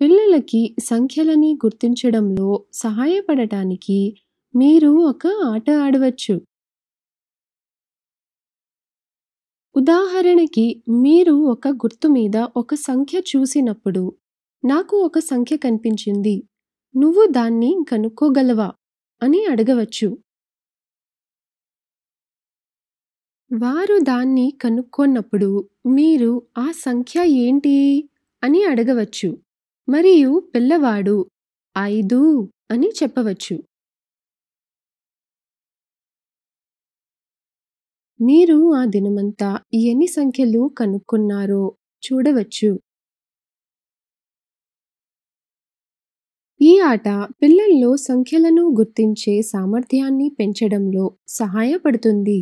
పిల్లలకి సంఖ్యలని గుర్తించడంలో సహాయపడటానికి మీరు ఒక ఆట ఆడవచ్చు. ఉదాహరణకి మీరు ఒక గుర్తు మీద ఒక సంఖ్య చూసినప్పుడు, నాకు ఒక సంఖ్య కనిపించింది. నువ్వు దాన్ని కనుక్కోగలవా? అని అడగవచ్చు. వారు దాన్ని కనుక్కోన్నప్పుడు, మీరు ఆ సంఖ్య ఏంటి? అని అడగవచ్చు. మరియు పిల్లవాడు ఐదు అని చెప్పవచ్చు మీరు ఆ దినమంతా ఎన్ని సంఖ్యలు కనుక్కున్నారో చూడవచ్చు ఈ ఆట పిల్లల్లో సంఖ్యలను గుర్తించే సామర్థ్యాన్ని పెంచడంలో సహాయపడుతుంది